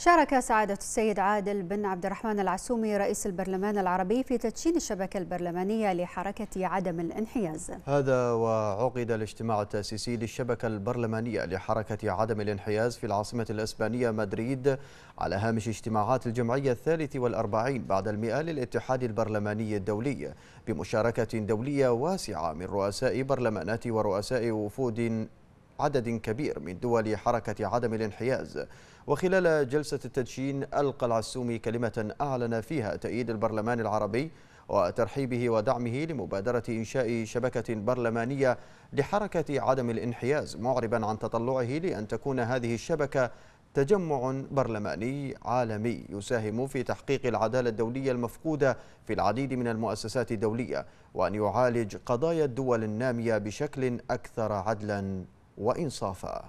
شارك سعادة السيد عادل بن عبد الرحمن العسومي رئيس البرلمان العربي في تدشين الشبكة البرلمانية لحركة عدم الانحياز هذا وعقد الاجتماع التأسيسي للشبكة البرلمانية لحركة عدم الانحياز في العاصمة الإسبانية مدريد على هامش اجتماعات الجمعية الثالث والأربعين بعد المئة للاتحاد البرلماني الدولي بمشاركة دولية واسعة من رؤساء برلمانات ورؤساء وفود عدد كبير من دول حركة عدم الانحياز وخلال جلسة التدشين ألقى العسومي كلمة أعلن فيها تأييد البرلمان العربي وترحيبه ودعمه لمبادرة إنشاء شبكة برلمانية لحركة عدم الانحياز معربا عن تطلعه لأن تكون هذه الشبكة تجمع برلماني عالمي يساهم في تحقيق العدالة الدولية المفقودة في العديد من المؤسسات الدولية وأن يعالج قضايا الدول النامية بشكل أكثر عدلا وإنصافا